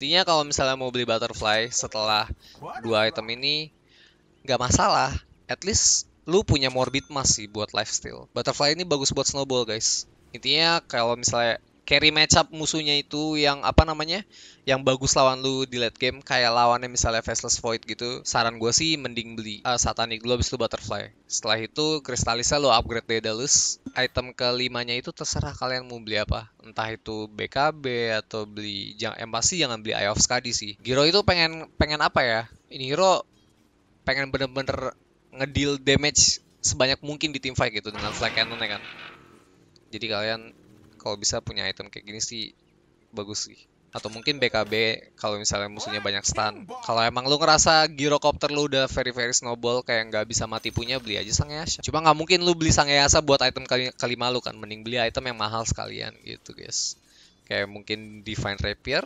Intinya kalau misalnya mau beli butterfly setelah dua item ini nggak masalah. At least lu punya morbid masih sih buat lifestyle. Butterfly ini bagus buat snowball guys. Intinya kalau misalnya carry matchup musuhnya itu yang apa namanya yang bagus lawan lu di late game kayak lawannya misalnya Faceless Void gitu saran gue sih mending beli uh, Satanic dulu abis itu Butterfly setelah itu Kristalisa lo upgrade Daedalus item kelimanya itu terserah kalian mau beli apa entah itu BKB atau beli jangan eh, embassy jangan beli Eye of Skadi sih Giro itu pengen pengen apa ya ini hero pengen bener-bener ngedeal damage sebanyak mungkin di team fight gitu dengan flag cannon ya kan jadi kalian kalau bisa punya item kayak gini sih bagus sih atau mungkin BKB kalau misalnya musuhnya banyak stun. Kalau emang lu ngerasa gyrocopter lu udah very very snowball kayak nggak bisa mati punya beli aja sang Yasha. Cuma nggak mungkin lu beli sang Yasha buat item kali kelima lu kan, mending beli item yang mahal sekalian gitu guys. Kayak mungkin Divine Rapier